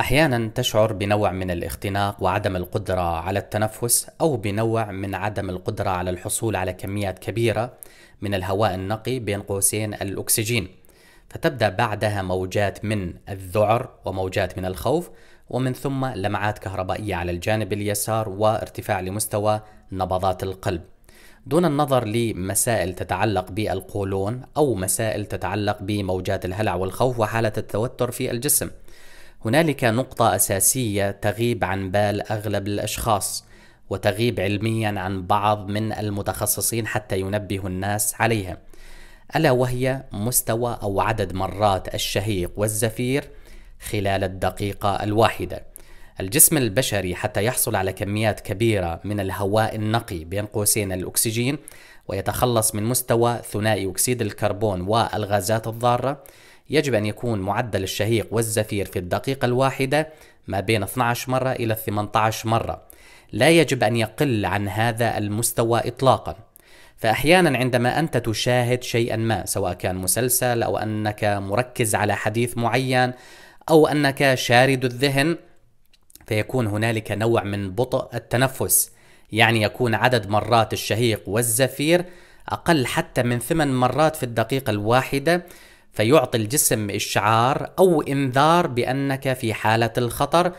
احيانا تشعر بنوع من الاختناق وعدم القدره على التنفس او بنوع من عدم القدره على الحصول على كميات كبيره من الهواء النقي بين قوسين الاكسجين فتبدا بعدها موجات من الذعر وموجات من الخوف ومن ثم لمعات كهربائيه على الجانب اليسار وارتفاع لمستوى نبضات القلب دون النظر لمسائل تتعلق بالقولون او مسائل تتعلق بموجات الهلع والخوف وحاله التوتر في الجسم هنالك نقطة أساسية تغيب عن بال أغلب الأشخاص وتغيب علميا عن بعض من المتخصصين حتى ينبهوا الناس عليها ألا وهي مستوى أو عدد مرات الشهيق والزفير خلال الدقيقة الواحدة الجسم البشري حتى يحصل على كميات كبيرة من الهواء النقي بين قوسين الأكسجين ويتخلص من مستوى ثنائي أكسيد الكربون والغازات الضارة يجب أن يكون معدل الشهيق والزفير في الدقيقة الواحدة ما بين 12 مرة إلى 18 مرة لا يجب أن يقل عن هذا المستوى إطلاقا فأحيانا عندما أنت تشاهد شيئا ما سواء كان مسلسل أو أنك مركز على حديث معين أو أنك شارد الذهن فيكون هنالك نوع من بطء التنفس يعني يكون عدد مرات الشهيق والزفير أقل حتى من ثمان مرات في الدقيقة الواحدة فيعطي الجسم إشعار أو إنذار بأنك في حالة الخطر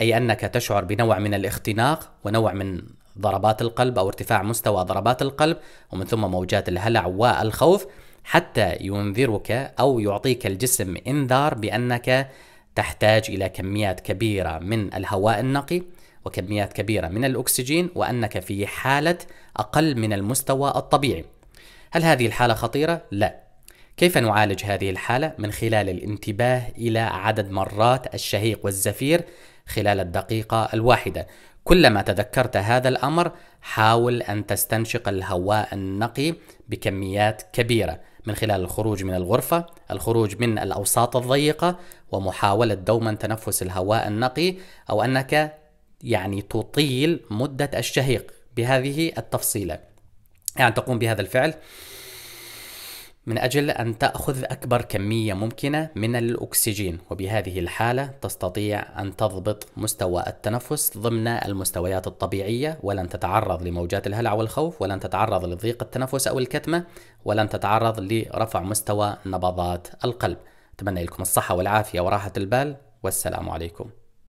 أي أنك تشعر بنوع من الاختناق ونوع من ضربات القلب أو ارتفاع مستوى ضربات القلب ومن ثم موجات الهلع والخوف حتى ينذرك أو يعطيك الجسم إنذار بأنك تحتاج إلى كميات كبيرة من الهواء النقي وكميات كبيرة من الأكسجين وأنك في حالة أقل من المستوى الطبيعي هل هذه الحالة خطيرة؟ لا كيف نعالج هذه الحالة؟ من خلال الانتباه إلى عدد مرات الشهيق والزفير خلال الدقيقة الواحدة. كلما تذكرت هذا الأمر حاول أن تستنشق الهواء النقي بكميات كبيرة من خلال الخروج من الغرفة، الخروج من الأوساط الضيقة، ومحاولة دوما تنفس الهواء النقي، أو أنك يعني تطيل مدة الشهيق بهذه التفصيلة. يعني تقوم بهذا الفعل من أجل أن تأخذ أكبر كمية ممكنة من الأكسجين وبهذه الحالة تستطيع أن تضبط مستوى التنفس ضمن المستويات الطبيعية ولن تتعرض لموجات الهلع والخوف ولن تتعرض لضيق التنفس أو الكتمة ولن تتعرض لرفع مستوى نبضات القلب أتمنى لكم الصحة والعافية وراحة البال والسلام عليكم